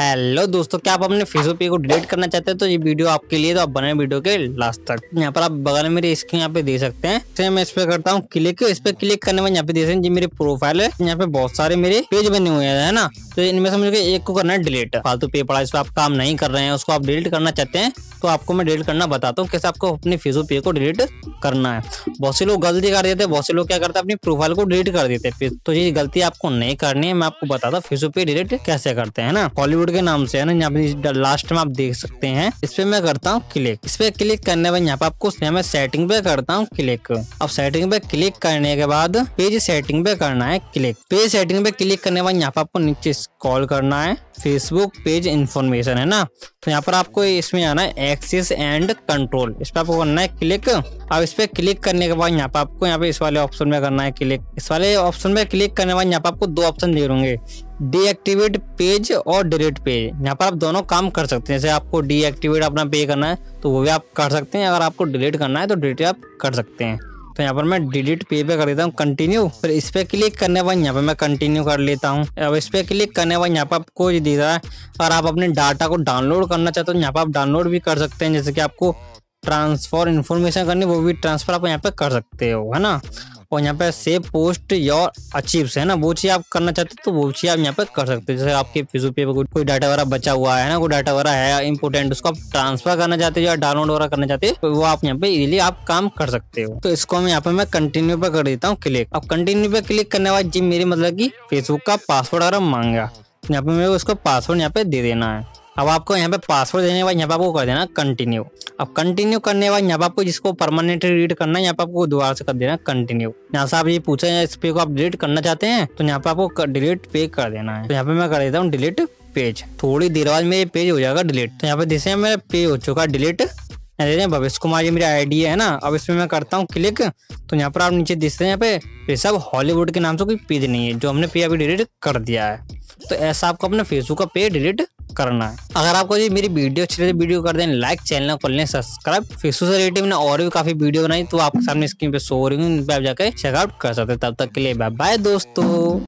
hello दोस्तों क्या आप अपने फेसबुक पे को डिलीट करना चाहते हैं तो ये वीडियो आपके लिए तो आप बने वीडियो के लास्ट तक यहाँ पर आप बगल में मेरी स्क्रीन यहाँ पे दे सकते हैं तो मैं इस पे करता हूँ क्लिक इस पे क्लिक करने में यहाँ पे दे सकते हैं जी मेरी प्रोफाइल है यहाँ पे बहुत सारे मेरे पेज बने हुए हैं ना तो इनमें समझ मुझे एक को करना है डिलीट फालतू पे पड़ा इस पर आप काम नहीं कर रहे हैं उसको आप डिलीट करना चाहते हैं तो आपको मैं डिलीट करना बताता हूँ कैसे आपको अपने फेसबुक पे को डिलीट करना है बहुत से लोग गलती कर देते हैं बहुत से लोग क्या करते हैं अपनी प्रोफाइल को डिलीट कर देते हैं तो ये गलती आपको नहीं करनी है मैं आपको बताता हूँ फेसबुक पे डिलीट कैसे करते हैं ना हॉलीवुड कोड के नाम से है ना यहाँ पे लास्ट में आप देख सकते हैं इस पे मैं करता हूँ क्लिक इस पे क्लिक करने पर यहाँ पे आपको मैं सेटिंग पे करता हूँ क्लिक अब सेटिंग पे क्लिक करने के बाद पेज सेटिंग पे करना है क्लिक पेज सेटिंग पे क्लिक करने के बाद यहाँ पे आपको नीचे कॉल करना है फेसबुक पेज इन्फॉर्मेशन है ना तो यहाँ पर आपको इसमें आना है एक्सिस एंड कंट्रोल इस पर आपको करना है क्लिक अब इस पर क्लिक करने के बाद यहाँ पर आपको यहाँ पे इस वाले ऑप्शन में करना है क्लिक इस वाले ऑप्शन में क्लिक करने के बाद यहाँ पर आपको दो ऑप्शन दे दूंगे डीएक्टिवेट पेज और डिलीट पेज यहाँ पर आप दोनों काम कर सकते हैं जैसे आपको डीएक्टिवेट अपना पे करना है तो वो भी आप कर सकते हैं अगर आपको डिलीट करना है तो डिलीट आप कर सकते हैं तो यहाँ पर मैं डिलीट पे पे कर देता हूँ कंटिन्यू फिर इस पे क्लिक करने पर यहाँ पे मैं कंटिन्यू कर लेता हूँ अब इस पे क्लिक करने पर यहाँ पर आपको दे रहा है और आप अपने डाटा को डाउनलोड करना चाहते हो यहाँ पर आप डाउनलोड भी कर सकते हैं जैसे कि आपको ट्रांसफर इन्फॉर्मेशन करनी वो भी ट्रांसफर आप यहाँ पे कर सकते हो है ना और यहाँ पे सेव पोस्ट योर अचीव्स है ना वो चीज़ आप करना चाहते हो तो वो चीज़ आप यहाँ पे कर सकते हो जैसे आपके फिजू पे कोई डाटा वगैरह बचा हुआ है ना कोई डाटा वगैरह है इम्पोर्टेंट उसको आप ट्रांसफर करना चाहते हो या डाउनलोड वगैरह करना चाहते हो तो वो आप यहाँ पे इजिली आप काम कर सकते हो तो इसको हम यहाँ पे मैं कंटिन्यू पे कर देता हूँ क्लिक अब कंटिन्यू पे क्लिक करने बाद जी मेरे मतलब की फेसबुक का पासवर्ड वगैरह मांगा यहाँ पे मेरे को पासवर्ड यहाँ पे दे देना है अब आपको यहाँ पे पासवर्ड देने के बाद यहाँ पे आपको कर देना कंटिन्यू अब कंटिन्यू करने के बाद यहाँ पे आपको जिसको परमानेंटली रीड करना है यहाँ पे आपको दोबारा से कर देना कंटिन्यू यहाँ से आप ये पूछे इस पे को आप डिलीट करना चाहते हैं तो यहाँ पे आपको डिलीट पे कर देना है तो यहाँ पे मैं कर देता हूँ डिलीट पेज थोड़ी देर बाद मेरे पेज हो जाएगा डिलीट तो यहाँ पे जैसे मेरा पेज हो चुका है डिलीट भविष्य कुमार जी मेरी आईडी है ना अब इसमें मैं करता हूँ क्लिक तो यहाँ पर आप नीचे दिखते हैं यहाँ पे ये सब हॉलीवुड के नाम से कोई पेज नहीं है जो हमने पे अभी डिलीट कर दिया है तो ऐसा आपको अपने फेसबुक का पेज डिलीट करना है अगर आपको जी मेरी वीडियो अच्छी लगे वीडियो कर दें लाइक चैनल को लें सब्सक्राइब फिर से रिलेटिव ने और भी काफी वीडियो बनाई तो आपके सामने स्क्रीन पे सो रही हूँ जाकर चेकआउट कर सकते तब तक के लिए बाय बाय दोस्तों